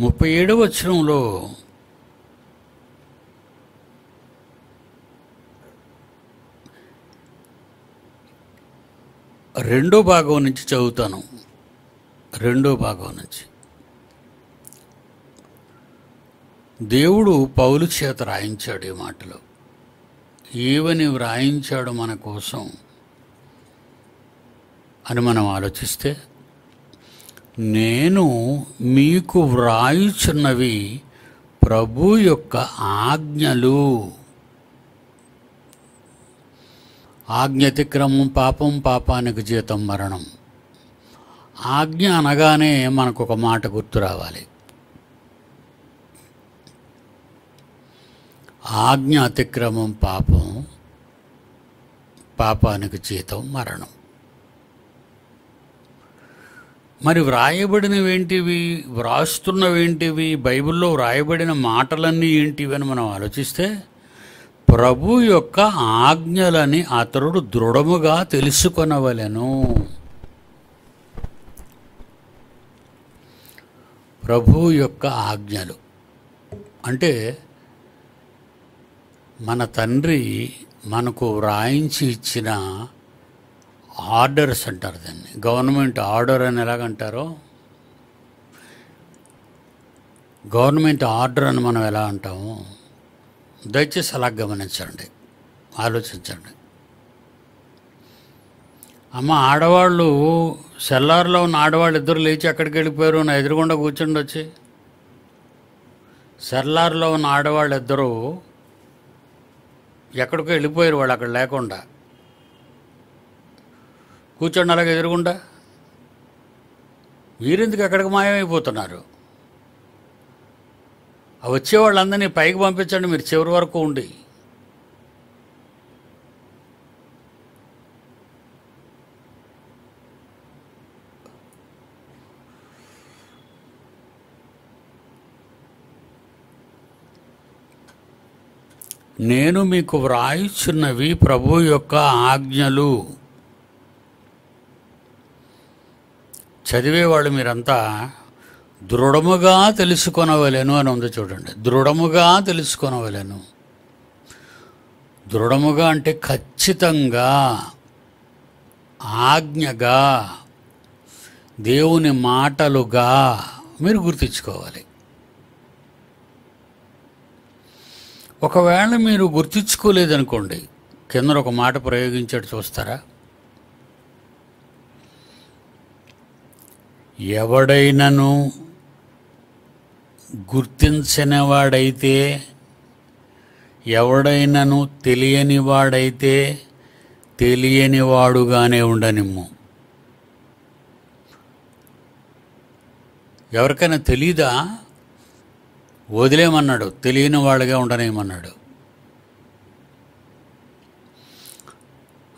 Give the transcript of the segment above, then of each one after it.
ముప్పై ఏడవ వచ్చరంలో రెండో భాగం నుంచి చదువుతాను రెండో భాగం నుంచి దేవుడు పౌలు చేత రాయించాడు ఈ మాటలో ఏవని వ్రాయించాడు మన కోసం అని మనం ఆలోచిస్తే నేను మీకు వ్రాయిచున్నవి ప్రభు యొక్క ఆజ్ఞలు ఆజ్ఞతిక్రమం పాపం పాపానికి జీతం మరణం ఆజ్ఞ అనగానే మనకు ఒక మాట గుర్తు రావాలి ఆజ్ఞ అతిక్రమం పాపం పాపానికి జీతం మరణం మరి వ్రాయబడినవేంటివి వ్రాస్తున్నవేంటివి బైబిల్లో వ్రాయబడిన మాటలన్నీ ఏంటివి అని మనం ఆలోచిస్తే ప్రభు యొక్క ఆజ్ఞలని అతరుడు దృఢముగా తెలుసుకొనవలెను ప్రభు యొక్క ఆజ్ఞలు అంటే మన తండ్రి మనకు వ్రాయించి ఇచ్చిన ఆర్డర్స్ అంటారు దాన్ని గవర్నమెంట్ ఆర్డర్ అని ఎలాగంటారో గవర్నమెంట్ ఆర్డర్ అని మనం ఎలా అంటాము దయచేసి అలా గమనించండి ఆలోచించండి అమ్మ ఆడవాళ్ళు సెల్లార్లో ఉన్న ఆడవాళ్ళు ఇద్దరు లేచి ఎక్కడికి వెళ్ళిపోయారు నా ఎదురుగుండా కూర్చుండి వచ్చి సెల్లార్లో ఉన్న ఆడవాళ్ళు ఇద్దరు ఎక్కడికో వెళ్ళిపోయారు వాళ్ళు అక్కడ లేకుండా కూర్చోండి అలాగే ఎదురుగుండా మీరెందుకు అక్కడికి మాయమైపోతున్నారు వచ్చే వాళ్ళందరినీ పైకి పంపించండి మీరు చివరి వరకు ఉండి నేను మీకు వ్రాయిచున్నవి ప్రభు యొక్క ఆజ్ఞలు చదివేవాళ్ళు మీరంతా దృఢముగా తెలుసుకొనవలేను అని ఉంది చూడండి దృఢముగా తెలుసుకొనవలేను దృఢముగా అంటే ఖచ్చితంగా ఆజ్ఞగా దేవుని మాటలుగా మీరు గుర్తించుకోవాలి ఒకవేళ మీరు గుర్తించుకోలేదనుకోండి కింద ఒక మాట ప్రయోగించాడు చూస్తారా ఎవడైనను గుర్తించనివాడైతే ఎవడైనను తెలియనివాడైతే తెలియనివాడుగానే ఉండనిమ్ము ఎవరికైనా తెలీదా వదిలేమన్నాడు తెలియని వాళ్ళుగా ఉండనేమన్నాడు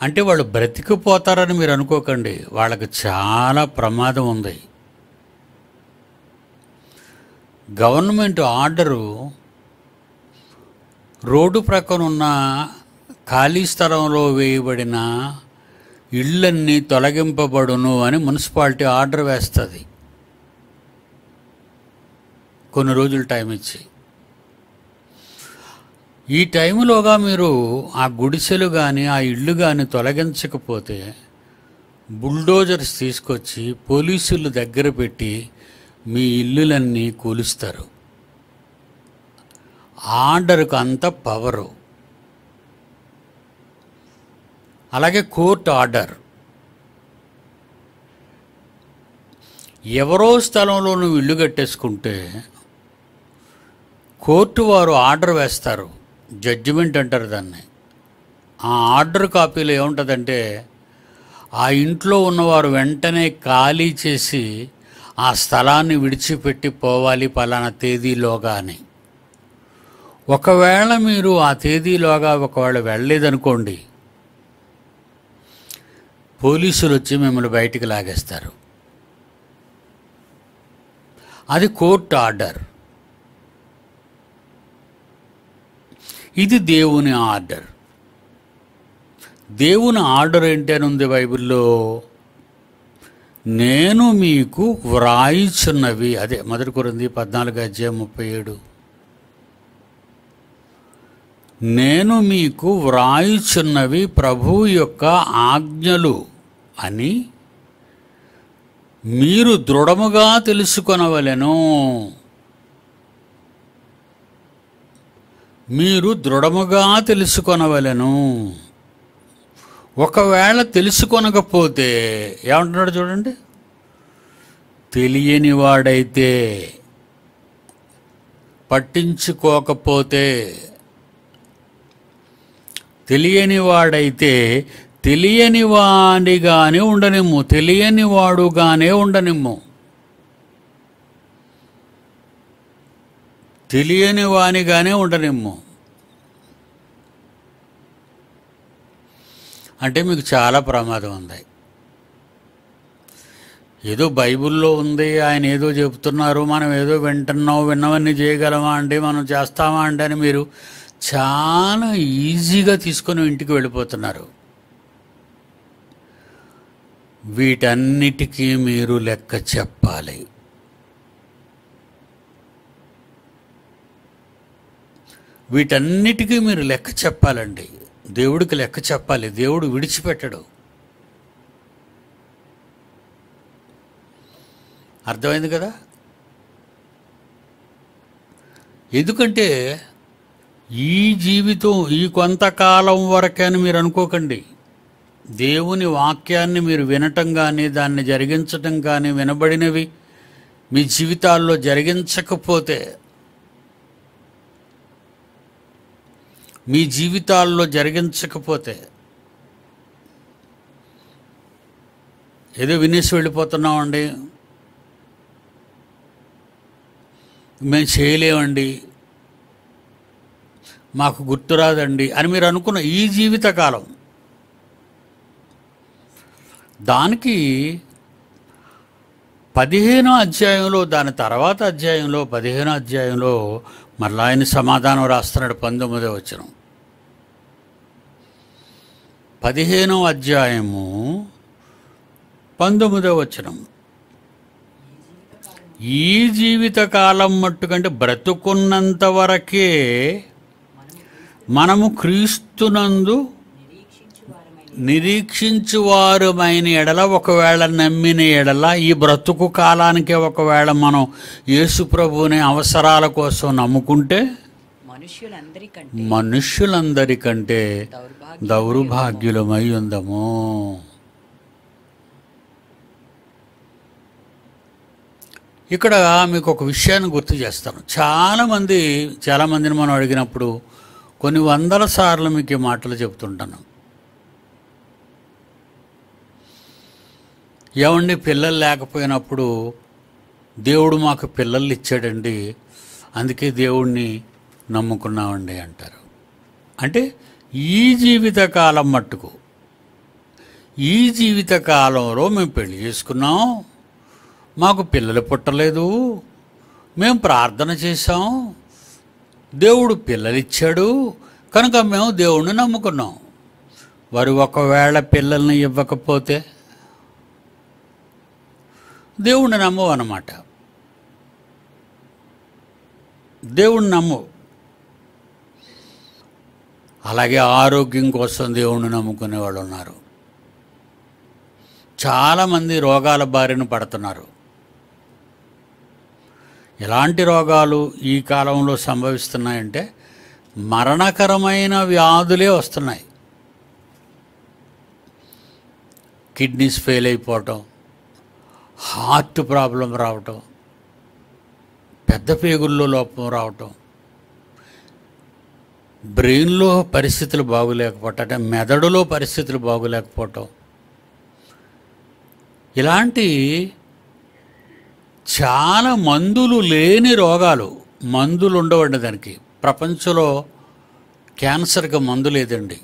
అంటే వాళ్ళు బ్రతికిపోతారని మీరు అనుకోకండి వాళ్ళకి చాలా ప్రమాదం ఉంది గవర్నమెంట్ ఆర్డరు రోడ్డు ప్రక్కన ఉన్న ఖాళీ స్థలంలో వేయబడిన ఇళ్ళన్నీ తొలగింపబడును అని మున్సిపాలిటీ ఆర్డర్ వేస్తుంది కొన్ని రోజులు టైం ఇచ్చి ఈ టైంలోగా మీరు ఆ గుడిసెలు కానీ ఆ ఇళ్ళు కానీ తొలగించకపోతే బుల్డోజర్స్ తీసుకొచ్చి పోలీసులు దగ్గర పెట్టి మీ ఇల్లులన్నీ కూలుస్తారు ఆర్డర్కు అంత పవరు అలాగే కోర్టు ఆర్డర్ ఎవరో స్థలంలో నువ్వు ఇల్లు కట్టేసుకుంటే కోర్టు వారు ఆర్డర్ వేస్తారు జడ్జిమెంట్ అంటారు దాన్ని ఆ ఆర్డర్ కాపీలో ఏముంటుందంటే ఆ ఇంట్లో ఉన్నవారు వెంటనే ఖాళీ చేసి ఆ స్థలాన్ని విడిచిపెట్టి పోవాలి పలానా తేదీలోగా అని ఒకవేళ మీరు ఆ తేదీలోగా ఒకవేళ వెళ్ళలేదనుకోండి పోలీసులు వచ్చి మిమ్మల్ని బయటికి లాగేస్తారు అది కోర్టు ఆర్డర్ ఇది దేవుని ఆర్డర్ దేవుని ఆర్డర్ ఏంటి అని ఉంది బైబిల్లో నేను మీకు వ్రాయిచున్నవి అదే మొదటి కొరింది పద్నాలుగు అధ్యాయం ముప్పై ఏడు నేను మీకు వ్రాయిచున్నవి ప్రభు యొక్క ఆజ్ఞలు అని మీరు దృఢముగా తెలుసుకొనవలెను మీరు దృఢముగా తెలుసుకొనవలెను ఒకవేళ తెలుసుకొనకపోతే ఏమంటున్నాడు చూడండి తెలియని వాడైతే పట్టించుకోకపోతే తెలియని వాడైతే తెలియని వాడిగానే ఉండనిమ్ము తెలియని వాడుగానే ఉండనిమ్ము తెలియని ఉండనిమ్ము అంటే మీకు చాలా ప్రమాదం ఉంది ఏదో బైబిల్లో ఉంది ఆయన ఏదో చెబుతున్నారు మనం ఏదో వింటున్నాం విన్నవన్నీ చేయగలమా అండి మనం చేస్తామా అండి అని మీరు చాలా ఈజీగా తీసుకొని ఇంటికి వెళ్ళిపోతున్నారు వీటన్నిటికీ మీరు లెక్క చెప్పాలి వీటన్నిటికీ మీరు లెక్క చెప్పాలండి దేవుడికి లెక్క చెప్పాలి దేవుడు విడిచిపెట్టడు అర్థమైంది కదా ఎందుకంటే ఈ జీవితం ఈ కొంతకాలం వరకని మీరు అనుకోకండి దేవుని వాక్యాన్ని మీరు వినటం కానీ దాన్ని జరిగించటం కానీ వినబడినవి మీ జీవితాల్లో జరిగించకపోతే మీ జీవితాల్లో జరిగించకపోతే ఏదో వినేసి వెళ్ళిపోతున్నామండి మేము చేయలేమండి మాకు గుర్తురాదండి అని మీరు అనుకున్న ఈ జీవితకాలం దానికి పదిహేనో అధ్యాయంలో దాని తర్వాత అధ్యాయంలో పదిహేనో అధ్యాయంలో మరలా ఆయన సమాధానం రాస్తున్నాడు పంతొమ్మిదో వచ్చిన పదిహేనో అధ్యాయము పంతొమ్మిదో వచ్చిన ఈ జీవిత కాలం మట్టుకంటే బ్రతుకున్నంత వరకే మనము క్రీస్తునందు నిరీక్షించువారుమైన ఎడల ఒకవేళ నమ్మిన ఎడల ఈ బ్రతుకు కాలానికే ఒకవేళ మనం యేసుప్రభుని అవసరాల కోసం నమ్ముకుంటే మనుష్యులందరికంటే దౌర్భాగ్యులమై ఉందము ఇక్కడ మీకు ఒక విషయాన్ని గుర్తు చేస్తాను చాలామంది చాలామందిని మనం అడిగినప్పుడు కొన్ని వందల సార్లు మీకు ఈ మాటలు చెబుతుంటాను ఏమండి పిల్లలు లేకపోయినప్పుడు దేవుడు మాకు పిల్లలు ఇచ్చాడండి అందుకే దేవుణ్ణి నమ్ముకున్నామండి అంటారు అంటే ఈ జీవితకాలం మట్టుకు ఈ జీవితకాలంలో మేము పెళ్లి చేసుకున్నాం మాకు పిల్లలు పుట్టలేదు మేము ప్రార్థన చేశాం దేవుడు పిల్లలిచ్చాడు కనుక మేము దేవుణ్ణి నమ్ముకున్నాం వారు ఒకవేళ పిల్లల్ని ఇవ్వకపోతే దేవుణ్ణి నమ్మవు అన్నమాట దేవుణ్ణి నమ్మవు అలాగే ఆరోగ్యం కోసం దేవుణ్ణి నమ్ముకునే వాళ్ళు ఉన్నారు చాలామంది రోగాల బారిన పడుతున్నారు ఎలాంటి రోగాలు ఈ కాలంలో సంభవిస్తున్నాయంటే మరణకరమైన వ్యాధులే వస్తున్నాయి కిడ్నీస్ ఫెయిల్ అయిపోవటం హార్ట్ ప్రాబ్లం రావటం పెద్ద పేగుల్లో లోపం రావటం బ్రెయిన్లో పరిస్థితులు బాగులేకపోవటం అంటే మెదడులో పరిస్థితులు బాగులేకపోవటం ఇలాంటి చాలా మందులు లేని రోగాలు మందులు ఉండవండి దానికి ప్రపంచంలో క్యాన్సర్కి మందు లేదండి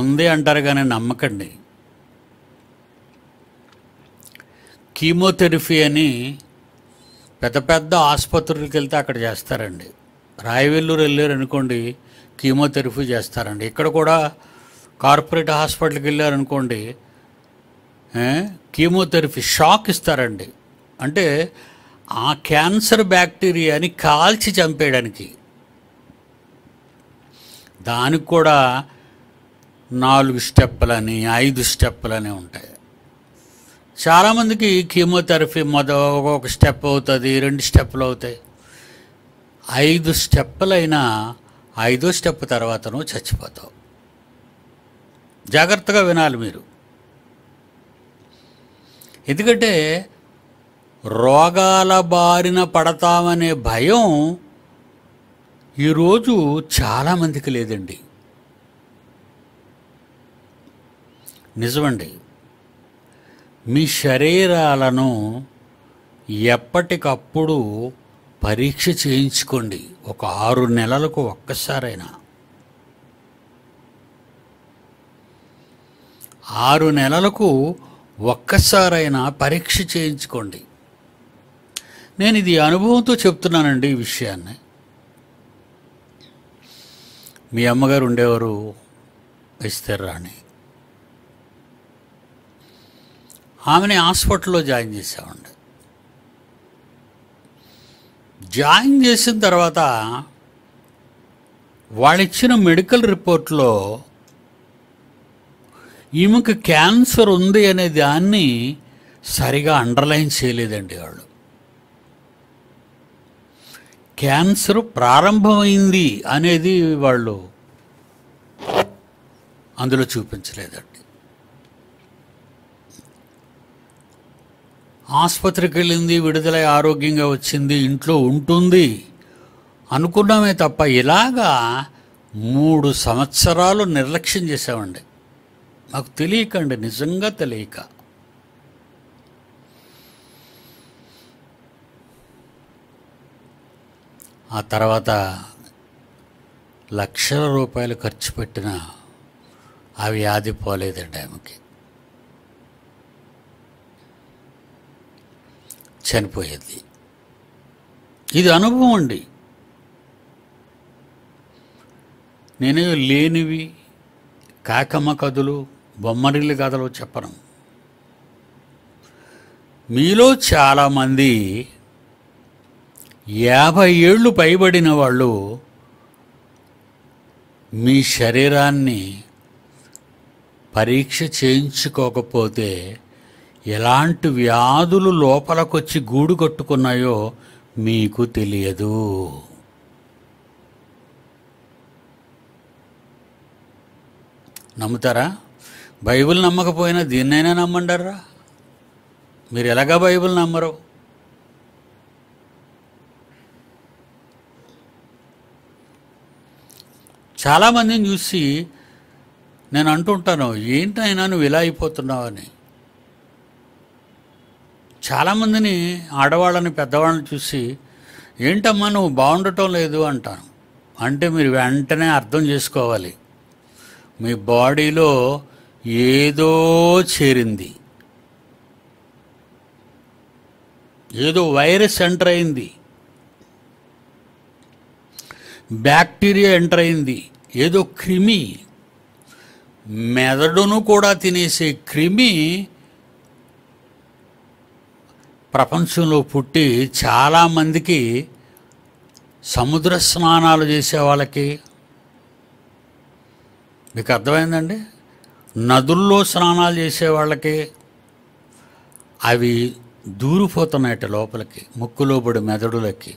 ఉంది అంటారు కానీ నమ్మకండి కీమోథెరపీ అని పెద్ద పెద్ద ఆసుపత్రులకు వెళ్తే అక్కడ చేస్తారండి రాయవెల్లూరు వెళ్ళారు అనుకోండి కీమోథెరపీ చేస్తారండి ఇక్కడ కూడా కార్పొరేట్ హాస్పిటల్కి వెళ్ళారనుకోండి కీమోథెరపీ షాక్ ఇస్తారండి అంటే ఆ క్యాన్సర్ బ్యాక్టీరియాని కాల్చి చంపేయడానికి దానికి కూడా నాలుగు స్టెప్పులని ఐదు స్టెప్పులని ఉంటాయి చాలామందికి కీమోథెరపీ మొద ఒక స్టెప్ అవుతుంది రెండు స్టెప్పులు అవుతాయి ఐదు స్టెప్పులైనా ఐదో స్టెప్ తర్వాతను చచ్చిపోతావు జాగ్రత్తగా వినాలి మీరు ఎందుకంటే రోగాల బారిన పడతామనే భయం ఈరోజు చాలామందికి లేదండి నిజమండి మీ శరీరాలను ఎప్పటికప్పుడు పరీక్ష చేయించుకోండి ఒక ఆరు నెలలకు ఒక్కసారైనా ఆరు నెలలకు ఒక్కసారైనా పరీక్ష చేయించుకోండి నేను ఇది అనుభవంతో చెప్తున్నానండి ఈ విషయాన్ని మీ అమ్మగారు ఉండేవారు ఇస్తారాణి ఆమెని హాస్పిటల్లో జాయిన్ చేసామండి జాయిన్ చేసిన తర్వాత వాళ్ళిచ్చిన మెడికల్ రిపోర్ట్లో ఈమెకు క్యాన్సర్ ఉంది అనే దాన్ని సరిగా అండర్లైన్ చేయలేదండి వాళ్ళు క్యాన్సర్ ప్రారంభమైంది అనేది వాళ్ళు అందులో చూపించలేదండి ఆసుపత్రికి వెళ్ళింది విడుదలై ఆరోగ్యంగా వచ్చింది ఇంట్లో ఉంటుంది అనుకున్నామే తప్ప ఇలాగా మూడు సంవత్సరాలు నిర్లక్ష్యం చేసామండి మాకు తెలియకండి నిజంగా తెలియక ఆ తర్వాత లక్షల రూపాయలు ఖర్చు పెట్టిన ఆ వ్యాధి పోలేదండి ఆమెకి చనిపోయేది ఇది అనుభవం అండి నేను లేనివి కాకమ్మ కథలు బొమ్మరిల్లి కథలు చెప్పను మీలో చాలామంది యాభై ఏళ్ళు పైబడిన వాళ్ళు మీ శరీరాన్ని పరీక్ష చేయించుకోకపోతే ఎలాంటి వ్యాధులు లోపలకొచ్చి గూడు కట్టుకున్నాయో మీకు తెలియదు నమ్ముతారా బైబిల్ నమ్మకపోయినా దీన్నైనా నమ్మండర్రా మీరు ఎలాగా బైబిల్ నమ్మరు చాలామందిని చూసి నేను అంటుంటాను ఏంటైనా నువ్వు ఇలా అయిపోతున్నావు అని చాలామందిని ఆడవాళ్ళని పెద్దవాళ్ళని చూసి ఏంటమ్మా నువ్వు బాగుండటం లేదు అంటాను అంటే మీరు వెంటనే అర్థం చేసుకోవాలి మీ బాడీలో ఏదో చేరింది ఏదో వైరస్ ఎంటర్ అయింది బ్యాక్టీరియా ఎంటర్ అయింది ఏదో క్రిమి మెదడును కూడా తినేసే క్రిమి ప్రపంచంలో పుట్టి చాలామందికి సముద్ర స్నానాలు చేసే వాళ్ళకి మీకు అర్థమైందండి నదుల్లో స్నానాలు చేసే వాళ్ళకి అవి దూరిపోతున్నాయట లోపలికి ముక్కులోబడి మెదడులకి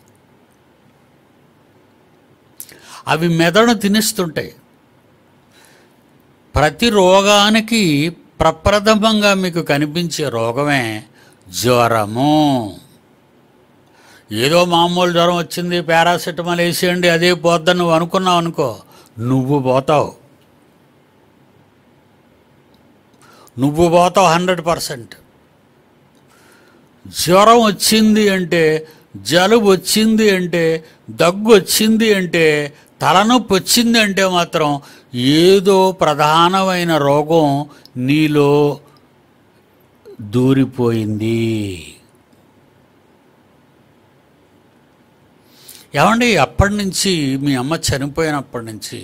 అవి మెదడు తినేస్తుంటాయి ప్రతి రోగానికి ప్రప్రథమంగా మీకు కనిపించే రోగమే జ్వరము ఏదో మామూలు జ్వరం వచ్చింది పారాసిటమాల్ వేసేయండి అదే పోద్దని నువ్వు అనుకున్నావు అనుకో నువ్వు పోతావు నువ్వు పోతావు హండ్రెడ్ పర్సెంట్ జ్వరం వచ్చింది అంటే జలుబు వచ్చింది అంటే దగ్గు వచ్చింది అంటే తలనొప్పి వచ్చింది అంటే మాత్రం ఏదో ప్రధానమైన రోగం నీలో దూరిపోయింది ఏమండి అప్పటి నుంచి మీ అమ్మ చనిపోయినప్పటి నుంచి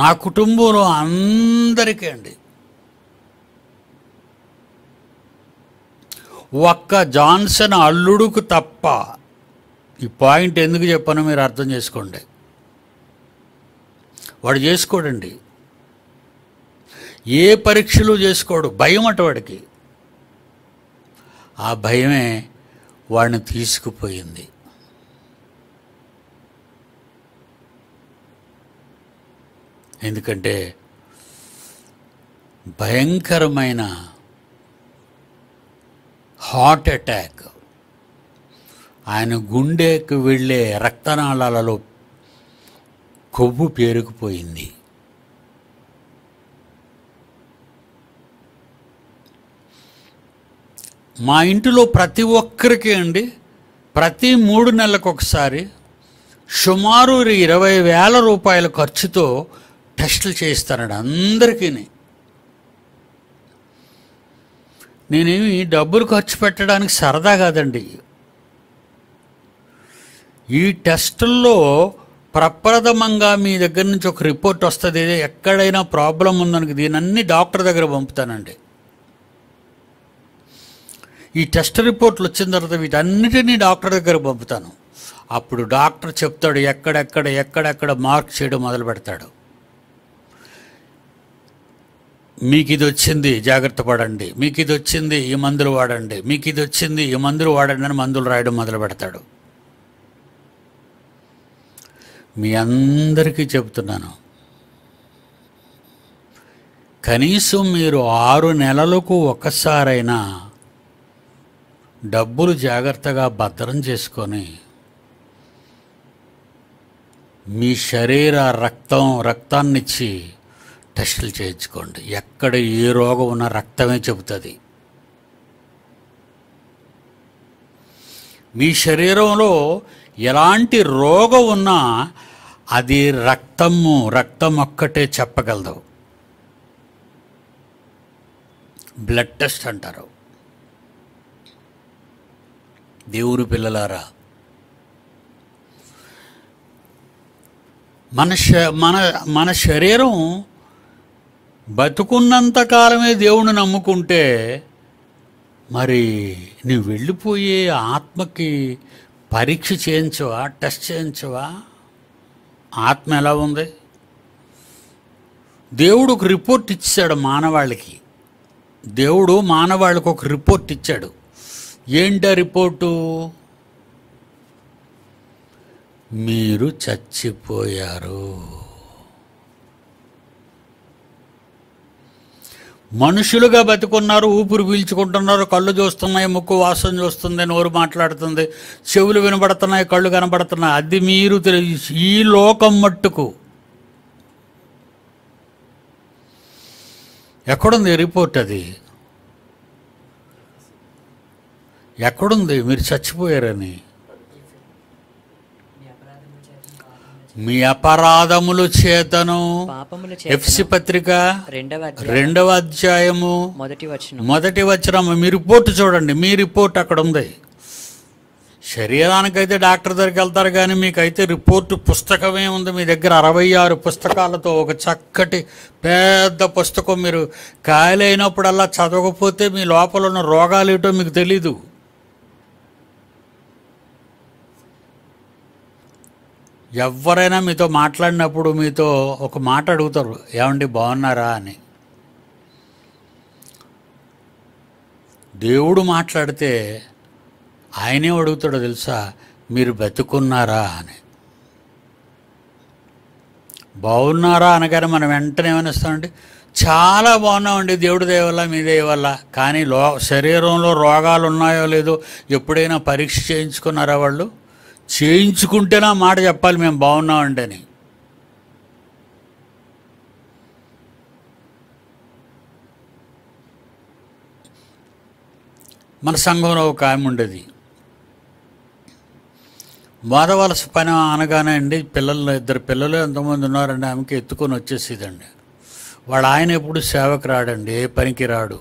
నా కుటుంబంలో అందరికీ అండి ఒక్క జాన్సన్ అల్లుడుకు తప్ప ఈ పాయింట్ ఎందుకు చెప్పానో మీరు అర్థం చేసుకోండి వాడు చేసుకోడండి ఏ పరీక్షలు చేసుకోడు భయం అటువాడికి ఆ భయమే వాడిని తీసుకుపోయింది ఎందుకంటే భయంకరమైన హార్ట్ అటాక్ ఆయన గుండెకు వెళ్ళే రక్తనాళాలలో కొవ్వు పేరుకుపోయింది మా ఇంటిలో ప్రతి ఒక్కరికి అండి ప్రతి మూడు నెలలకు ఒకసారి సుమారు ఇరవై వేల రూపాయల ఖర్చుతో టెస్టులు చేయిస్తానండి అందరికీ నేనేమి డబ్బులు ఖర్చు పెట్టడానికి సరదా కాదండి ఈ టెస్టుల్లో ప్రప్రథమంగా మీ దగ్గర నుంచి ఒక రిపోర్ట్ వస్తుంది ఎక్కడైనా ప్రాబ్లం దీన్ని దీనన్నీ డాక్టర్ దగ్గర పంపుతానండి ఈ టెస్ట్ రిపోర్ట్లు వచ్చిన తర్వాత వీటన్నిటినీ డాక్టర్ దగ్గర పంపుతాను అప్పుడు డాక్టర్ చెప్తాడు ఎక్కడెక్కడ ఎక్కడెక్కడ మార్క్ చేయడం మొదలు పెడతాడు మీకు ఇది వచ్చింది జాగ్రత్త పడండి మీకు ఇది వచ్చింది ఈ మందులు వాడండి మీకు ఇది వచ్చింది ఈ మందులు వాడండి అని మందులు రాయడం మొదలు పెడతాడు మీ అందరికీ చెబుతున్నాను కనీసం మీరు ఆరు నెలలకు ఒకసారైనా డబ్బులు జాగ్రత్తగా భద్రం చేసుకొని మీ శరీర రక్తం రక్తాన్నిచ్చి టెస్టులు చేయించుకోండి ఎక్కడ ఏ రోగం ఉన్న రక్తమే చెబుతుంది మీ శరీరంలో ఎలాంటి రోగం ఉన్నా అది రక్తము రక్తం ఒక్కటే చెప్పగలదు బ్లడ్ టెస్ట్ అంటారు దేవుని పిల్లలారా మన మన మన శరీరం బతుకున్నంతకాలమే దేవుని నమ్ముకుంటే మరి నువ్వు వెళ్ళిపోయే ఆత్మకి పరీక్ష చేయించవా టెస్ట్ చేయించవా ఆత్మ ఎలా ఉంది దేవుడు ఒక రిపోర్ట్ ఇచ్చాడు మానవాళికి దేవుడు మానవాళ్ళకి ఒక రిపోర్ట్ ఇచ్చాడు ఏంట రిపోర్టు మీరు చచ్చిపోయారు మనుషులుగా బతుకున్నారు ఊపిరి పీల్చుకుంటున్నారు కళ్ళు చూస్తున్నాయి ముక్కు వాసన చూస్తుంది నోరు మాట్లాడుతుంది చెవులు వినబడుతున్నాయి కళ్ళు కనబడుతున్నాయి అది మీరు ఈ లోకం మట్టుకు ఎక్కడుంది రిపోర్ట్ అది ఎక్కడుంది మీరు చచ్చిపోయారని మీ అపరాధములు చేతను ఎఫ్సి పత్రిక రెండవ అధ్యాయము మొదటి వచ్చిన మొదటి మీ రిపోర్ట్ చూడండి మీ రిపోర్ట్ అక్కడ ఉంది శరీరానికైతే డాక్టర్ దగ్గరికి వెళ్తారు కానీ మీకైతే రిపోర్టు పుస్తకమే ఉంది మీ దగ్గర అరవై ఆరు పుస్తకాలతో ఒక చక్కటి పెద్ద పుస్తకం మీరు ఖాళీ అయినప్పుడల్లా చదవకపోతే మీ లోపల ఉన్న రోగాలు ఏటో మీకు తెలీదు ఎవరైనా మీతో మాట్లాడినప్పుడు మీతో ఒక మాట అడుగుతారు ఏమండి బాగున్నారా అని దేవుడు మాట్లాడితే ఆయనే అడుగుతాడో తెలుసా మీరు బతుకున్నారా అని బాగున్నారా అనగానే మనం వెంటనే ఏమనిస్తామండి చాలా బాగున్నామండి దేవుడి వల్ల మీ వల్ల కానీ లో శరీరంలో రోగాలు ఉన్నాయో లేదో ఎప్పుడైనా పరీక్ష చేయించుకున్నారా వాళ్ళు చేయించుకుంటేనా మాట చెప్పాలి మేము అని మన సంఘంలో ఒక ఆమె ఉండేది వాదవలస పని అనగానే అండి పిల్లలు ఇద్దరు పిల్లలు ఎంతమంది ఉన్నారండి ఆమెకి ఎత్తుకొని వచ్చేసేదండి వాడు ఆయన ఎప్పుడు సేవకు రాడండి ఏ పనికి రాడు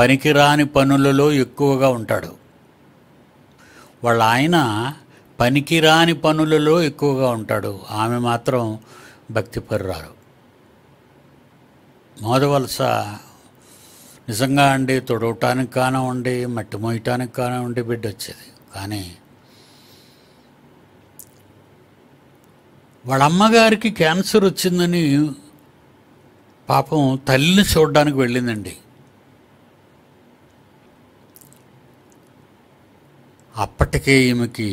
పనికి రాని పనులలో ఎక్కువగా ఉంటాడు వాళ్ళ ఆయన పనికిరాని పనులలో ఎక్కువగా ఉంటాడు ఆమె మాత్రం భక్తిపరురారు మోదవలస నిజంగా అండి తొడవటానికి కానివ్వండి మట్టి మోయటానికి కానివ్వండి బిడ్డ వచ్చేది కానీ వాళ్ళ అమ్మగారికి క్యాన్సర్ వచ్చిందని పాపం తల్లిని చూడడానికి వెళ్ళిందండి అప్పటికే ఈమెకి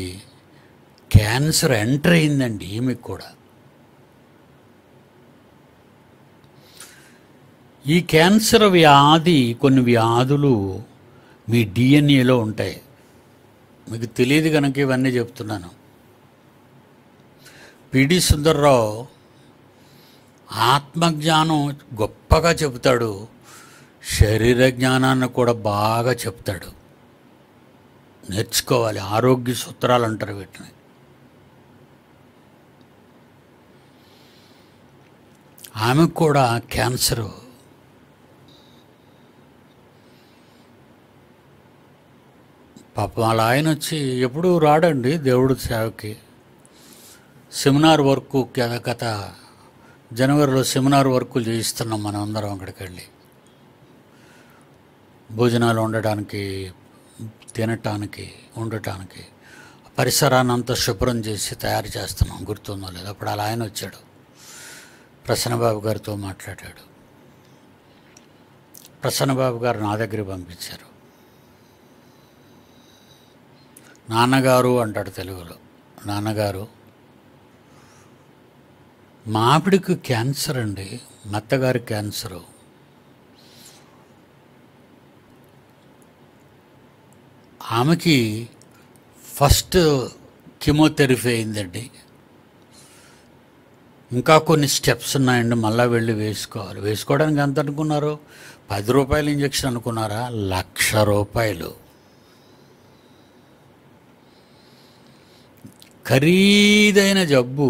క్యాన్సర్ ఎంటర్ అయిందండి ఈమెకి కూడా ఈ క్యాన్సర్ వ్యాధి కొన్ని వ్యాధులు మీ డిఎన్ఏలో ఉంటాయి మీకు తెలియదు కనుక ఇవన్నీ చెప్తున్నాను పిడి సుందర్రావు ఆత్మజ్ఞానం గొప్పగా చెబుతాడు శరీర జ్ఞానాన్ని కూడా బాగా చెప్తాడు నేర్చుకోవాలి ఆరోగ్య సూత్రాలు అంటారు వీటిని ఆమెకు కూడా క్యాన్సరు పాపం అలా ఆయన వచ్చి ఎప్పుడు రాడండి దేవుడు సేవకి సెమినార్ వర్క్ కథ జనవరిలో సెమినార్ వర్కులు చేయిస్తున్నాం మనం అందరం అక్కడికి వెళ్ళి భోజనాలు ఉండడానికి తినటానికి ఉండటానికి పరిసరాన్ని అంతా శుభ్రం చేసి తయారు చేస్తున్నాం గుర్తుందో లేదు అప్పుడు అలా ఆయన వచ్చాడు ప్రసన్నబాబు గారితో మాట్లాడాడు ప్రసన్నబాబు గారు నా దగ్గర పంపించారు నాన్నగారు అంటాడు తెలుగులో నాన్నగారు మాపిడికి క్యాన్సర్ అండి మెత్తగారి క్యాన్సరు ఆమెకి ఫస్ట్ కెమోథెరపీ అయిందండి ఇంకా కొన్ని స్టెప్స్ ఉన్నాయండి మళ్ళీ వెళ్ళి వేసుకోవాలి వేసుకోవడానికి ఎంత అనుకున్నారు పది రూపాయల ఇంజక్షన్ అనుకున్నారా లక్ష రూపాయలు ఖరీదైన జబ్బు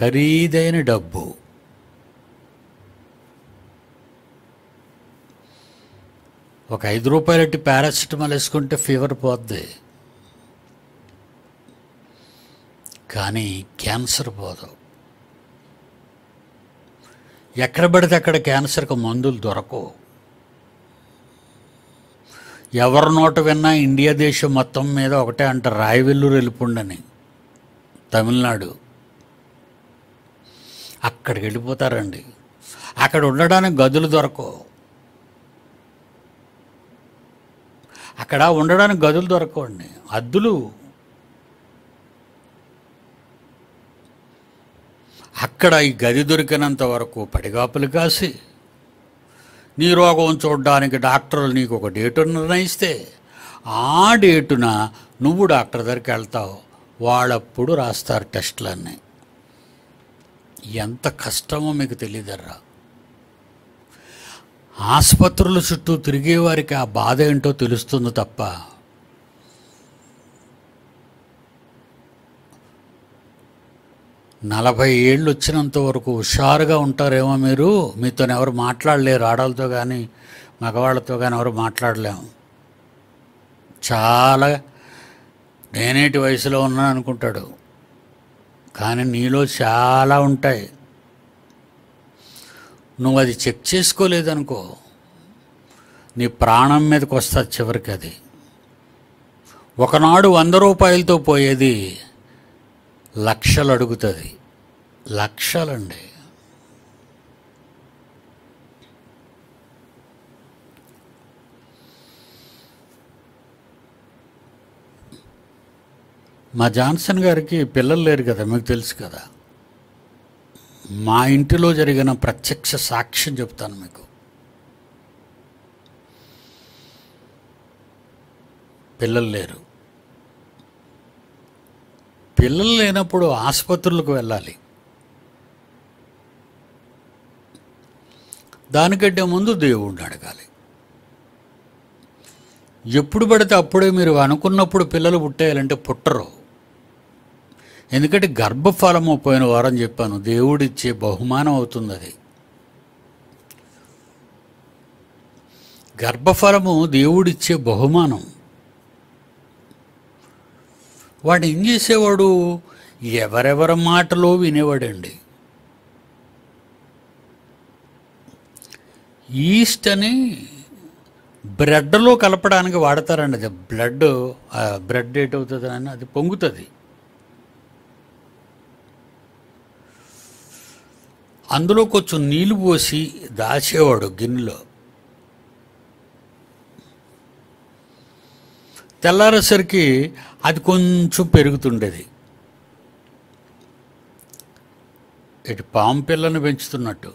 ఖరీదైన డబ్బు ఒక ఐదు రూపాయలెట్టి పారాసిటమాల్ వేసుకుంటే ఫీవర్ పోద్ది కానీ క్యాన్సర్ పోదు ఎక్కడ పడితే అక్కడ క్యాన్సర్కి మందులు దొరకవు ఎవరి నోట విన్నా ఇండియా దేశం మొత్తం మీద ఒకటే అంట రాయవెల్లూరు వెళ్ళిపోండని తమిళనాడు అక్కడికి వెళ్ళిపోతారండి అక్కడ ఉండడానికి గదులు దొరకవు అక్కడ ఉండడానికి గదులు దొరకవండి అద్దులు అక్కడ ఈ గది దొరికినంత వరకు పడిగాపులు కాసి నీ రోగం చూడడానికి డాక్టర్లు నీకు ఒక డేటు నిర్ణయిస్తే ఆ డేటున నువ్వు డాక్టర్ దగ్గరికి వెళ్తావు వాళ్ళప్పుడు రాస్తారు టెస్టులన్నీ ఎంత కష్టమో మీకు తెలియదర్రా ఆసుపత్రుల చుట్టూ తిరిగేవారికి ఆ బాధ ఏంటో తెలుస్తుంది తప్ప నలభై ఏళ్ళు వచ్చినంత వరకు హుషారుగా ఉంటారేమో మీరు మీతో ఎవరు మాట్లాడలేరు ఆడాలతో కానీ మగవాళ్ళతో కానీ ఎవరు మాట్లాడలేము చాలా నేనేటి వయసులో ఉన్నాను అనుకుంటాడు కానీ నీలో చాలా ఉంటాయి నువ్వు అది చెక్ చేసుకోలేదనుకో నీ ప్రాణం మీదకి వస్తుంది చివరికి అది ఒకనాడు వంద రూపాయలతో పోయేది లక్షలు అడుగుతుంది లక్షలండి మా జాన్సన్ గారికి పిల్లలు లేరు కదా మీకు తెలుసు కదా మా ఇంటిలో జరిగిన ప్రత్యక్ష సాక్ష్యం చెప్తాను మీకు పిల్లలు లేరు పిల్లలు లేనప్పుడు ఆసుపత్రులకు వెళ్ళాలి దానికంటే ముందు దేవుణ్ణి అడగాలి ఎప్పుడు పడితే అప్పుడే మీరు అనుకున్నప్పుడు పిల్లలు పుట్టేయాలంటే పుట్టరు ఎందుకంటే గర్భఫలము పోయిన వారం చెప్పాను దేవుడిచ్చే బహుమానం అవుతుంది అది గర్భఫలము దేవుడిచ్చే బహుమానం వాడు ఏం చేసేవాడు ఎవరెవరి మాటలో వినేవాడండి ఈస్ట్ అని బ్రెడ్లో కలపడానికి వాడతారండి అది బ్లడ్ బ్రెడ్ ఏటవుతుంది అని అది పొంగుతుంది అందులో కొంచెం నీళ్లు పోసి దాచేవాడు గిన్నెలో తెల్లారేసరికి అది కొంచెం పెరుగుతుండేది ఇటు పాము పిల్లను పెంచుతున్నట్టు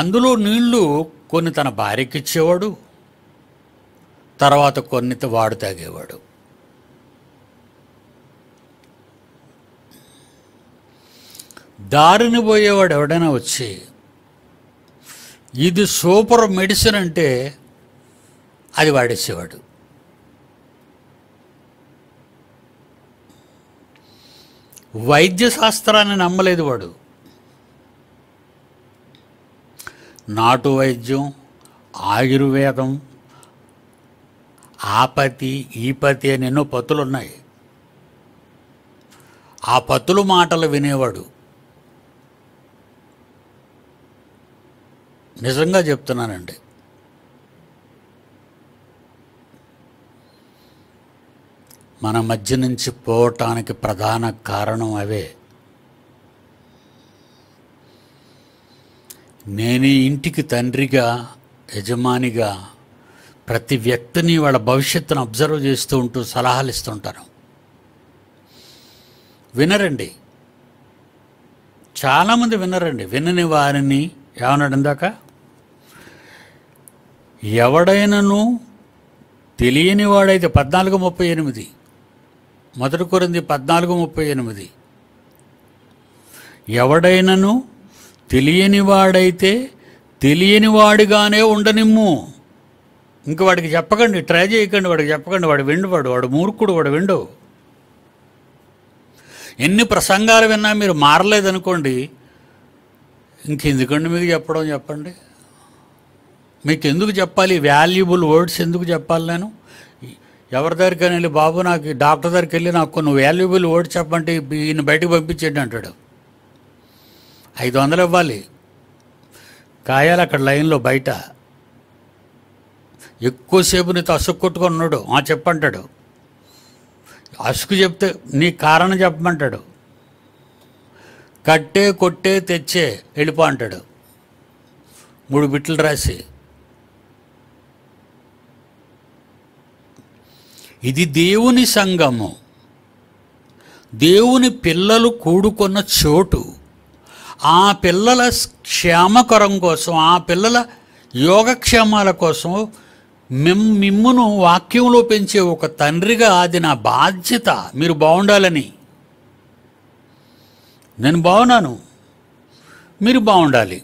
అందులో నీళ్లు కొన్ని తన భార్యకిచ్చేవాడు తర్వాత కొన్ని వాడు తాగేవాడు దారిని పోయేవాడు ఎవడైనా వచ్చి ఇది సూపర్ మెడిసిన్ అంటే అది వాడేసేవాడు వైద్య శాస్త్రాన్ని నమ్మలేదు వాడు నాటు వైద్యం ఆయుర్వేదం ఆపతి ఈపతి అని ఎన్నో పత్తులు ఉన్నాయి ఆ పత్తులు మాటలు వినేవాడు నిజంగా చెప్తున్నానండి మన మధ్య నుంచి పోవటానికి ప్రధాన కారణం అవే నేనే ఇంటికి తండ్రిగా యజమానిగా ప్రతి వ్యక్తిని వాళ్ళ భవిష్యత్తును అబ్జర్వ్ చేస్తూ ఉంటూ సలహాలు ఇస్తుంటాను వినరండి చాలామంది వినరండి వినని వారిని ఏమన్నాడు ఇందాక ఎవడైనను తెలియని వాడైతే పద్నాలుగు ముప్పై ఎనిమిది మొదటి కొరింది పద్నాలుగు ముప్పై ఎనిమిది ఎవడైనను తెలియని వాడైతే తెలియని వాడిగానే ఉండనిమ్ము ఇంక వాడికి చెప్పకండి ట్రై చేయకండి వాడికి చెప్పకండి వాడు విండు వాడు మూర్ఖుడు వాడు విండు ఎన్ని ప్రసంగాలు విన్నా మీరు మారలేదనుకోండి ఇంకెందుకండి మీకు చెప్పడం చెప్పండి మీకు ఎందుకు చెప్పాలి వాల్యుబుల్ వర్డ్స్ ఎందుకు చెప్పాలి నేను ఎవరి దగ్గరికి వెళ్ళి బాబు నాకు డాక్టర్ దగ్గరికి వెళ్ళి నాకు కొన్ని వాల్యుబుల్ వర్డ్స్ చెప్పంటే ఈయన బయటకు పంపించండి అంటాడు ఐదు వందలు ఇవ్వాలి కాయాలి అక్కడ లైన్లో బయట ఎక్కువసేపు నీతో అసుకు కొట్టుకున్నాడు ఆ చెప్పంటాడు అసుకు చెప్తే నీ కారణం చెప్పమంటాడు కట్టే కొట్టే తెచ్చే వెళ్ళిపో అంటాడు మూడు బిట్లు రాసి ఇది దేవుని సంఘము దేవుని పిల్లలు కూడుకున్న చోటు ఆ పిల్లల క్షేమకరం కోసం ఆ పిల్లల యోగక్షేమాల కోసం మిమ్ మిమ్మును వాక్యంలో పెంచే ఒక తండ్రిగా అది నా బాధ్యత మీరు బాగుండాలని నేను బాగున్నాను మీరు బాగుండాలి